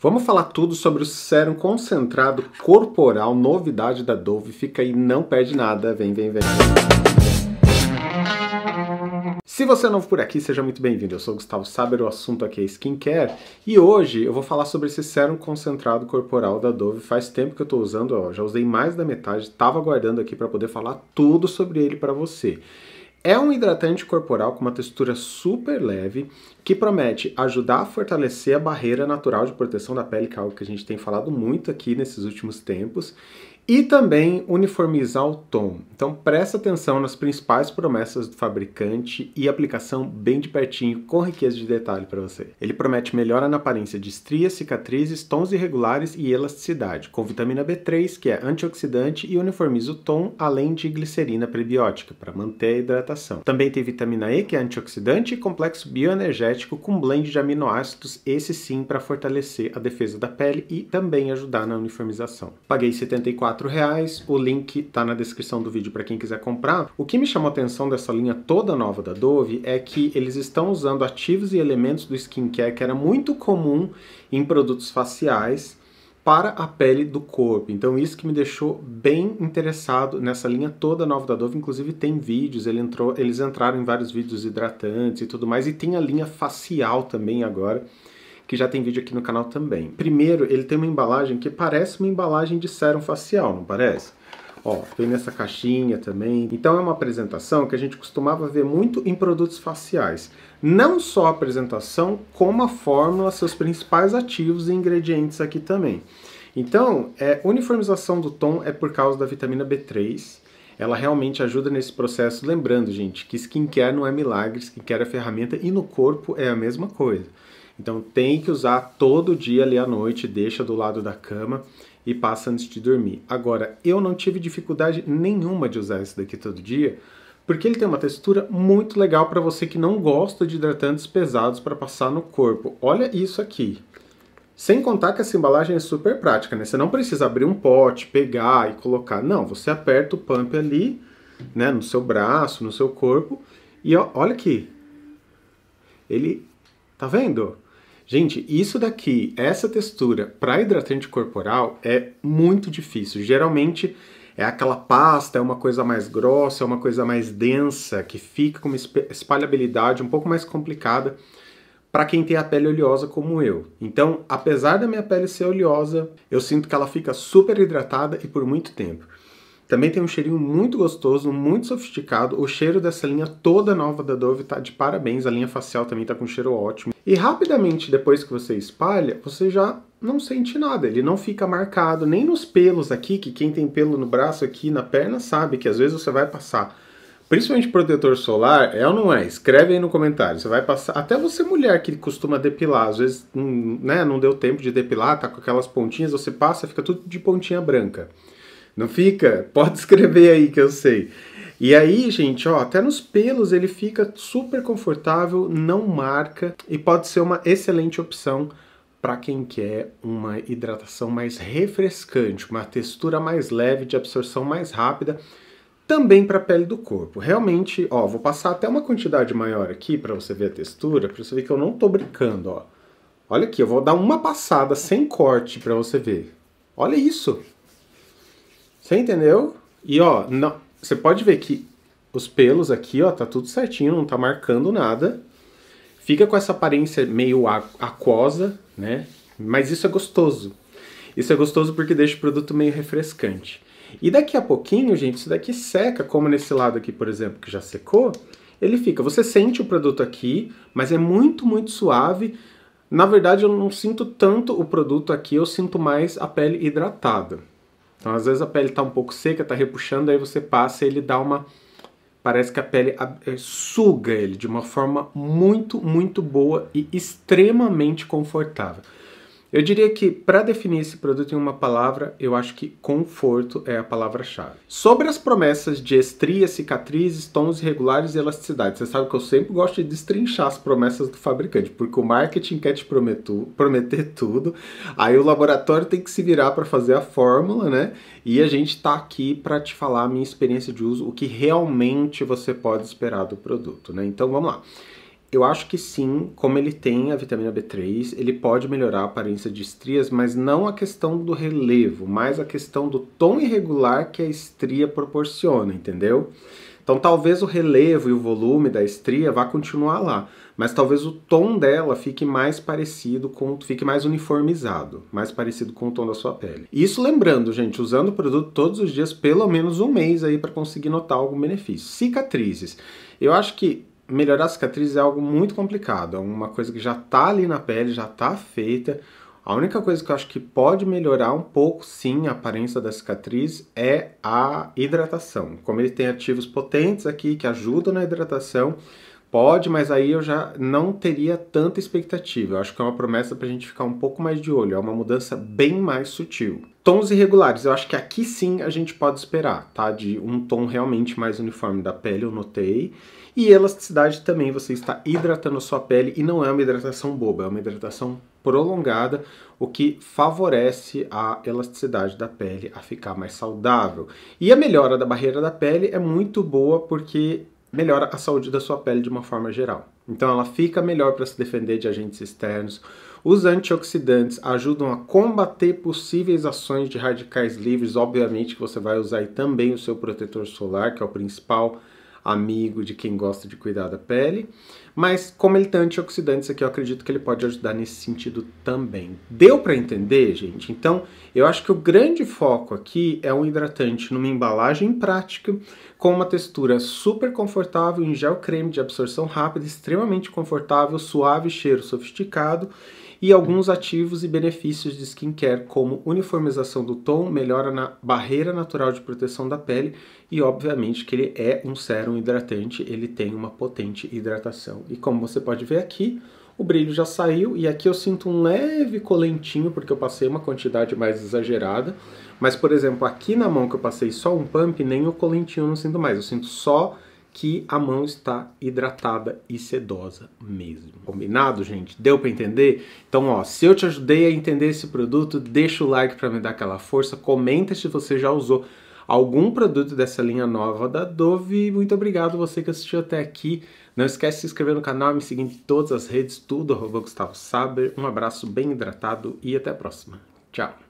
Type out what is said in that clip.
Vamos falar tudo sobre o sérum concentrado corporal, novidade da Dove. Fica aí, não perde nada. Vem, vem, vem. Se você é novo por aqui, seja muito bem-vindo. Eu sou o Gustavo Saber, o assunto aqui é skincare. E hoje eu vou falar sobre esse sérum concentrado corporal da Dove. Faz tempo que eu estou usando, ó, já usei mais da metade, estava aguardando aqui para poder falar tudo sobre ele para você. É um hidratante corporal com uma textura super leve que promete ajudar a fortalecer a barreira natural de proteção da pele, que é algo que a gente tem falado muito aqui nesses últimos tempos, e também uniformizar o tom. Então presta atenção nas principais promessas do fabricante e aplicação bem de pertinho com riqueza de detalhe para você. Ele promete melhora na aparência de estrias, cicatrizes, tons irregulares e elasticidade, com vitamina B3, que é antioxidante e uniformiza o tom, além de glicerina prebiótica para manter a hidratação. Também tem vitamina E, que é antioxidante e complexo bioenergético com blend de aminoácidos, esse sim para fortalecer a defesa da pele e também ajudar na uniformização. Paguei 74 4 reais. O link está na descrição do vídeo para quem quiser comprar. O que me chamou a atenção dessa linha toda nova da Dove é que eles estão usando ativos e elementos do skincare que era muito comum em produtos faciais para a pele do corpo. Então isso que me deixou bem interessado nessa linha toda nova da Dove, inclusive tem vídeos, ele entrou, eles entraram em vários vídeos hidratantes e tudo mais e tem a linha facial também agora que já tem vídeo aqui no canal também. Primeiro, ele tem uma embalagem que parece uma embalagem de sérum facial, não parece? Ó, vem nessa caixinha também. Então é uma apresentação que a gente costumava ver muito em produtos faciais. Não só a apresentação, como a fórmula, seus principais ativos e ingredientes aqui também. Então, é, uniformização do tom é por causa da vitamina B3. Ela realmente ajuda nesse processo. Lembrando, gente, que skincare não é milagre, skincare é ferramenta e no corpo é a mesma coisa. Então tem que usar todo dia ali à noite, deixa do lado da cama e passa antes de dormir. Agora, eu não tive dificuldade nenhuma de usar esse daqui todo dia, porque ele tem uma textura muito legal para você que não gosta de hidratantes pesados para passar no corpo. Olha isso aqui. Sem contar que essa embalagem é super prática, né? Você não precisa abrir um pote, pegar e colocar. Não, você aperta o pump ali, né, no seu braço, no seu corpo, e ó, olha aqui. Ele tá vendo? Gente, isso daqui, essa textura para hidratante corporal é muito difícil. Geralmente é aquela pasta, é uma coisa mais grossa, é uma coisa mais densa, que fica com uma espalhabilidade um pouco mais complicada para quem tem a pele oleosa como eu. Então, apesar da minha pele ser oleosa, eu sinto que ela fica super hidratada e por muito tempo. Também tem um cheirinho muito gostoso, muito sofisticado. O cheiro dessa linha toda nova da Dove tá de parabéns. A linha facial também tá com um cheiro ótimo. E rapidamente depois que você espalha, você já não sente nada, ele não fica marcado nem nos pelos aqui, que quem tem pelo no braço aqui, na perna, sabe que às vezes você vai passar, principalmente protetor solar, é ou não é? Escreve aí no comentário, você vai passar, até você mulher que costuma depilar, às vezes hum, né, não deu tempo de depilar, tá com aquelas pontinhas, você passa, fica tudo de pontinha branca. Não fica? Pode escrever aí que eu sei. E aí, gente, ó, até nos pelos ele fica super confortável, não marca e pode ser uma excelente opção para quem quer uma hidratação mais refrescante, uma textura mais leve, de absorção mais rápida, também para a pele do corpo. Realmente, ó, vou passar até uma quantidade maior aqui para você ver a textura, para você ver que eu não tô brincando, ó. Olha aqui, eu vou dar uma passada sem corte para você ver. Olha isso. Você entendeu? E ó, não, você pode ver que os pelos aqui, ó, tá tudo certinho, não tá marcando nada. Fica com essa aparência meio aquosa, né? Mas isso é gostoso. Isso é gostoso porque deixa o produto meio refrescante. E daqui a pouquinho, gente, isso daqui seca, como nesse lado aqui, por exemplo, que já secou, ele fica. Você sente o produto aqui, mas é muito, muito suave. Na verdade, eu não sinto tanto o produto aqui, eu sinto mais a pele hidratada. Então, às vezes a pele está um pouco seca, está repuxando, aí você passa e ele dá uma. Parece que a pele eh, suga ele de uma forma muito, muito boa e extremamente confortável. Eu diria que para definir esse produto em uma palavra, eu acho que conforto é a palavra-chave. Sobre as promessas de estrias, cicatrizes, tons irregulares e elasticidade, você sabe que eu sempre gosto de destrinchar as promessas do fabricante, porque o marketing quer te prometu, prometer tudo, aí o laboratório tem que se virar para fazer a fórmula, né? E a gente está aqui para te falar a minha experiência de uso, o que realmente você pode esperar do produto, né? Então vamos lá. Eu acho que sim, como ele tem a vitamina B3, ele pode melhorar a aparência de estrias, mas não a questão do relevo, mas a questão do tom irregular que a estria proporciona, entendeu? Então talvez o relevo e o volume da estria vá continuar lá, mas talvez o tom dela fique mais parecido com, fique mais uniformizado, mais parecido com o tom da sua pele. Isso lembrando, gente, usando o produto todos os dias, pelo menos um mês aí para conseguir notar algum benefício. Cicatrizes. Eu acho que melhorar a cicatriz é algo muito complicado, é uma coisa que já está ali na pele, já está feita. A única coisa que eu acho que pode melhorar um pouco, sim, a aparência da cicatriz é a hidratação. Como ele tem ativos potentes aqui que ajudam na hidratação, pode, mas aí eu já não teria tanta expectativa. Eu acho que é uma promessa para a gente ficar um pouco mais de olho, é uma mudança bem mais sutil. Tons irregulares, eu acho que aqui sim a gente pode esperar, tá? De um tom realmente mais uniforme da pele, eu notei. E elasticidade também, você está hidratando a sua pele e não é uma hidratação boba, é uma hidratação prolongada, o que favorece a elasticidade da pele a ficar mais saudável. E a melhora da barreira da pele é muito boa porque melhora a saúde da sua pele de uma forma geral. Então ela fica melhor para se defender de agentes externos. Os antioxidantes ajudam a combater possíveis ações de radicais livres, obviamente que você vai usar também o seu protetor solar, que é o principal amigo de quem gosta de cuidar da pele. Mas como ele tem antioxidantes aqui, eu acredito que ele pode ajudar nesse sentido também. Deu para entender, gente? Então, eu acho que o grande foco aqui é um hidratante numa embalagem prática, com uma textura super confortável, em gel creme de absorção rápida, extremamente confortável, suave, cheiro sofisticado e alguns ativos e benefícios de skincare, como uniformização do tom, melhora na barreira natural de proteção da pele e, obviamente, que ele é um sérum hidratante, ele tem uma potente hidratação. E como você pode ver aqui, o brilho já saiu e aqui eu sinto um leve colentinho porque eu passei uma quantidade mais exagerada. Mas, por exemplo, aqui na mão que eu passei só um pump, nem o colentinho eu não sinto mais. Eu sinto só que a mão está hidratada e sedosa mesmo. Combinado, gente? Deu para entender? Então, ó, se eu te ajudei a entender esse produto, deixa o like para me dar aquela força, comenta se você já usou algum produto dessa linha nova da Dove. Muito obrigado você que assistiu até aqui. Não esquece de se inscrever no canal, me seguir em todas as redes, tudo Gustavo Saber. Um abraço bem hidratado e até a próxima. Tchau!